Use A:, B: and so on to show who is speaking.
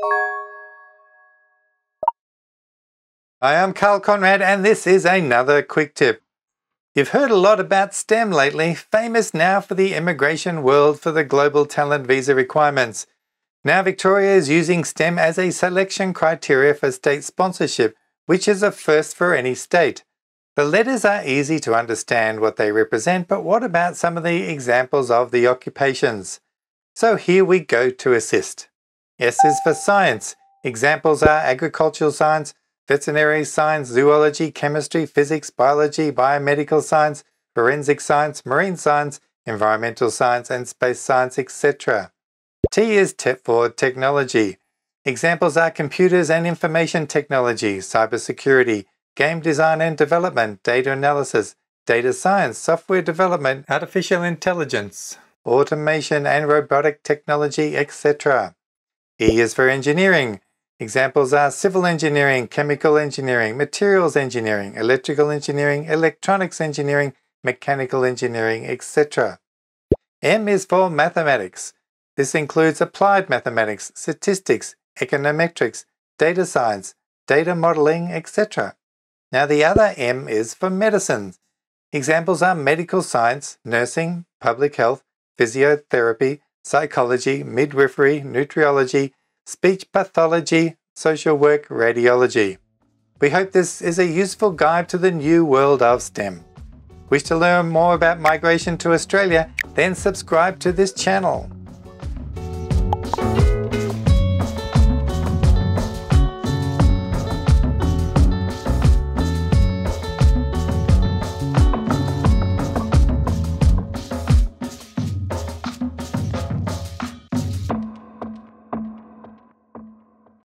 A: Hi, I am Carl Conrad and this is another quick tip. You've heard a lot about STEM lately, famous now for the immigration world for the global talent visa requirements. Now Victoria is using STEM as a selection criteria for state sponsorship, which is a first for any state. The letters are easy to understand what they represent, but what about some of the examples of the occupations? So here we go to assist. S is for science. Examples are agricultural science, veterinary science, zoology, chemistry, physics, biology, biomedical science, forensic science, marine science, environmental science, and space science, etc. T is tech for technology. Examples are computers and information technology, cybersecurity, game design and development, data analysis, data science, software development, artificial intelligence, automation and robotic technology, etc. E is for engineering. Examples are civil engineering, chemical engineering, materials engineering, electrical engineering, electronics engineering, mechanical engineering, etc. M is for mathematics. This includes applied mathematics, statistics, econometrics, data science, data modeling, etc. Now the other M is for medicine. Examples are medical science, nursing, public health, physiotherapy, psychology, midwifery, nutriology, speech pathology, social work, radiology. We hope this is a useful guide to the new world of STEM. Wish to learn more about migration to Australia? Then subscribe to this channel.